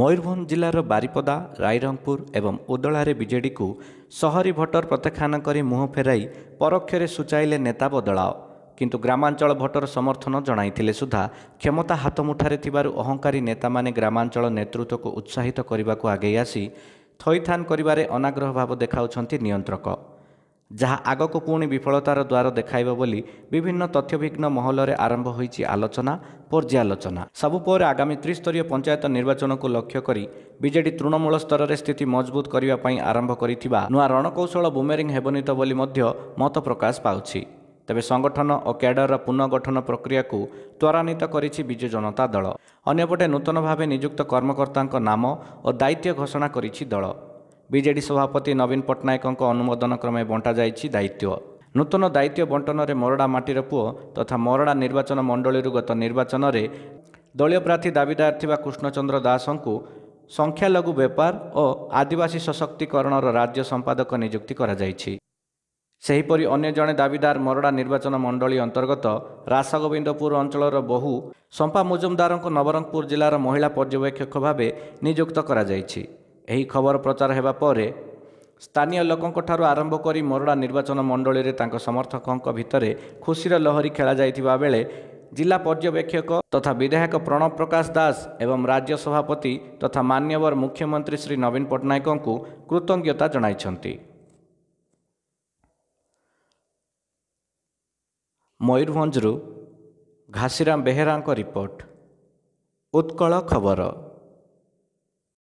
ମୟୂରଭଞ୍ଜ ଜିଲ୍ଲାର ବାରିପଦା ରାଇରଙ୍ଗପୁର ଏବଂ ଓଦଳାରେ ବିଜେଡ଼ିକୁ ସହରୀ ଭୋଟର ପ୍ରତ୍ୟାଖ୍ୟାନ କରି ମୁହଁ ଫେରାଇ ପରୋକ୍ଷରେ ସୂଚାଇଲେ ନେତା ବଦଳାଅ କିନ୍ତୁ ଗ୍ରାମାଞ୍ଚଳ ଭୋଟର ସମର୍ଥନ ଜଣାଇଥିଲେ ସୁଦ୍ଧା କ୍ଷମତା ହାତମୁଠାରେ ଥିବାରୁ ଅହଙ୍କାରୀ ନେତାମାନେ ଗ୍ରାମାଞ୍ଚଳ ନେତୃତ୍ୱକୁ ଉତ୍ସାହିତ କରିବାକୁ ଆଗେଇ ଆସି ଥଇଥାନ କରିବାରେ ଅନାଗ୍ରହ ଭାବ ଦେଖାଉଛନ୍ତି ନିୟନ୍ତ୍ରକ ଯାହା ଆଗକୁ ପୁଣି ବିଫଳତାର ଦ୍ୱାର ଦେଖାଇବ ବୋଲି ବିଭିନ୍ନ ତଥ୍ୟବିଘ୍ନ ମହଲରେ ଆରମ୍ଭ ହୋଇଛି ଆଲୋଚନା ପର୍ଯ୍ୟାଲୋଚନା ସବୁ ପରେ ଆଗାମୀ ତ୍ରିସ୍ତରୀୟ ପଞ୍ଚାୟତ ନିର୍ବାଚନକୁ ଲକ୍ଷ୍ୟ କରି ବିଜେଡି ତୃଣମୂଳ ସ୍ତରରେ ସ୍ଥିତି ମଜବୁତ କରିବା ପାଇଁ ଆରମ୍ଭ କରିଥିବା ନୂଆ ରଣକୌଶଳ ବୁମେରିଂ ହେବନିତ ବୋଲି ମଧ୍ୟ ମତ ପ୍ରକାଶ ପାଉଛି ତେବେ ସଂଗଠନ ଓ କ୍ୟାଡରର ପୁନଃଗଠନ ପ୍ରକ୍ରିୟାକୁ ତ୍ୱରାନ୍ୱିତ କରିଛି ବିଜୁ ଜନତା ଦଳ ଅନ୍ୟପଟେ ନୂତନ ଭାବେ ନିଯୁକ୍ତ କର୍ମକର୍ତ୍ତାଙ୍କ ନାମ ଓ ଦାୟିତ୍ୱ ଘୋଷଣା କରିଛି ଦଳ ବିଜେଡି ସଭାପତି ନବୀନ ପଟ୍ଟନାୟକଙ୍କ ଅନୁମୋଦନ କ୍ରମେ ବଣ୍ଟାଯାଇଛି ଦାୟିତ୍ୱ ନୂତନ ଦାୟିତ୍ୱ ବଣ୍ଟନରେ ମରଡ଼ା ମାଟିର ପୁଅ ତଥା ମରଡ଼ା ନିର୍ବାଚନ ମଣ୍ଡଳୀରୁ ଗତ ନିର୍ବାଚନରେ ଦଳୀୟ ପ୍ରାର୍ଥୀ ଦାବିଦାର ଥିବା କୃଷ୍ଣଚନ୍ଦ୍ର ଦାସଙ୍କୁ ସଂଖ୍ୟାଲଘୁ ବେପାର ଓ ଆଦିବାସୀ ସଶକ୍ତିକରଣର ରାଜ୍ୟ ସମ୍ପାଦକ ନିଯୁକ୍ତି କରାଯାଇଛି ସେହିପରି ଅନ୍ୟ ଜଣେ ଦାବିଦାର ମରଡ଼ା ନିର୍ବାଚନ ମଣ୍ଡଳୀ ଅନ୍ତର୍ଗତ ରାସଗୋବିନ୍ଦପୁର ଅଞ୍ଚଳର ବହୁ ସମ୍ପା ମୁଜୁମଦାରଙ୍କୁ ନବରଙ୍ଗପୁର ଜିଲ୍ଲାର ମହିଳା ପର୍ଯ୍ୟବେକ୍ଷକ ଭାବେ ନିଯୁକ୍ତ କରାଯାଇଛି ଏହି ଖବର ପ୍ରଚାର ହେବା ପରେ ସ୍ଥାନୀୟ ଲୋକଙ୍କଠାରୁ ଆରମ୍ଭ କରି ମରୁଡ଼ା ନିର୍ବାଚନ ମଣ୍ଡଳୀରେ ତାଙ୍କ ସମର୍ଥକଙ୍କ ଭିତରେ ଖୁସିର ଲହରୀ ଖେଳାଯାଇଥିବା ବେଳେ ଜିଲ୍ଲା ପର୍ଯ୍ୟବେକ୍ଷକ ତଥା ବିଧାୟକ ପ୍ରଣବ ପ୍ରକାଶ ଦାସ ଏବଂ ରାଜ୍ୟ ସଭାପତି ତଥା ମାନ୍ୟବର ମୁଖ୍ୟମନ୍ତ୍ରୀ ଶ୍ରୀ ନବୀନ ପଟ୍ଟନାୟକଙ୍କୁ କୃତଜ୍ଞତା ଜଣାଇଛନ୍ତି ମୟୂରଭଞ୍ଜରୁ ଘାସିରାମ ବେହେରାଙ୍କ ରିପୋର୍ଟ ଉତ୍କଳ ଖବର